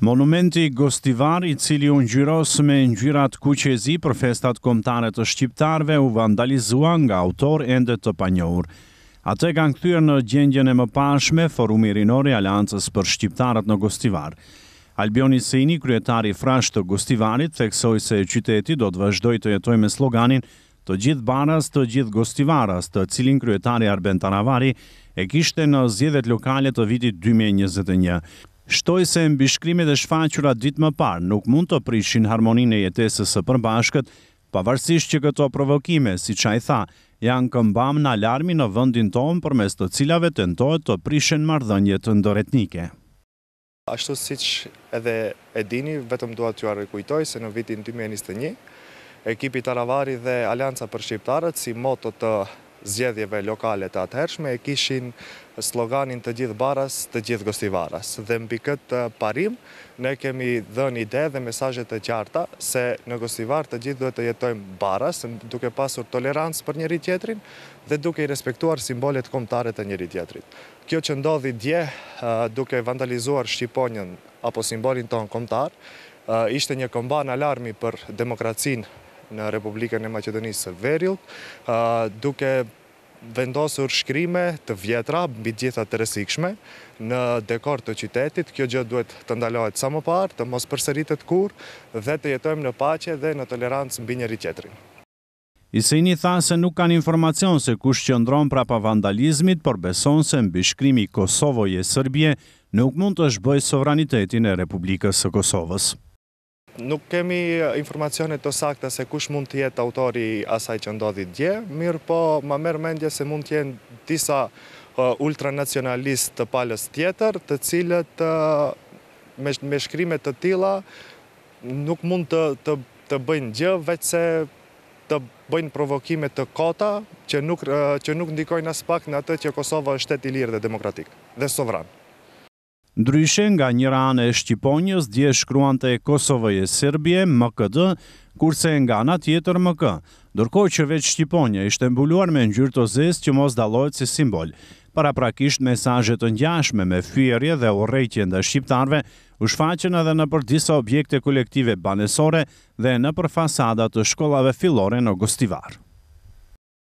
Monumenti Gostivar, i cili u ngjyros me ngjyrat kuqezi për festat kombëtare të shqiptarëve, u vandalizua nga autor ende të panjohur. Atë kanë kthyer në gjendjen e mëparshme Forumi Rinor i Aleancës për Shqiptarët në Gostivar. Albioni Seini, kryetari i frashtë të Gostivarit, theksoi se qyteti do të vazhdojë të jetojë me sloganin "Të gjithë banas, të gjithë Gostivaras", të cilin kryetari Arben Tanavari e kishte në zgjedhjet lokale të vitit 2021. Shtoj se mbi shkrimit e shfaqura ditë më parë nuk mund të prishin harmoninë e jetesës së përbashkët, pavarësisht që këto provokime, si çaj tha, janë këmbam në alarmi në vendin tonë përmes të cilave tentohet të prishin mardhënjet të ndoretnike. Ashtu siç edhe e dini, vetëm dua t'ju rikujtoj se në vitin 2021 Ekipi Taravari dhe Alianca për Shqiptarët si moto të zgjedhjeve lokale të atëhershme e kishin sloganin të gjithë baras, të gjithë gostivaras. Dhe mbi këtë uh, parim, ne kemi një ide dhe mesajet të qarta se në gostivar të gjithë duhet të jetojmë baras, duke pasur tolerancë për njëri tjetrin dhe duke i respektuar simbolet komptare të njëri tjetrit. Kjo që ndodhi dje uh, duke vandalizuar Shqiponjën apo simbolin tonë komptar, uh, ishte një komban alarmi për demokracin në Republikën e Macedonisë Verilt, duke vendosur shkrime të vjetra mbi gjitha të rësikshme në dekor të qytetit. Kjo gjë duhet të ndalohet sa më parë, të mos përsëritet kur dhe të jetojmë në paqe dhe në tolerancë mbi njëri tjetrin. Isini tha se nuk kanë informacion se kush që ndronë prapa vandalizmit, por beson se mbi shkrimi Kosovo e Sërbje nuk mund të shbëj sovranitetin e Republikës së Kosovës. Nuk kemi eh, informacionit të sakta se kush mund të jetë autori asaj që ndodhi dje, mirë po ma merë mendje se mund të jenë disa eh, ultranacionalist të palës tjetër, të cilët eh, me shkrimet të tila nuk mund të bëjnë gjë, veç se të bëjnë provokimet të kota që nuk ndikojnë aspak në atë që Kosovë është të i lirë dhe demokratikë dhe sovranë. Ndryshe nga njëra anë e Shqiponjës, dje shkruan të e Kosovë e Serbje, MKD, kurse nga anë tjetër MK. Dërko që veç Shqiponjë ishte mbuluar me njërë të zes që mos dalojt si simbol. Para prakisht të njashme me fyërje dhe urejtje nda Shqiptarve, u shfaqen edhe në për disa objekte kolektive banesore dhe në për fasadat të shkollave filore në Gostivarë.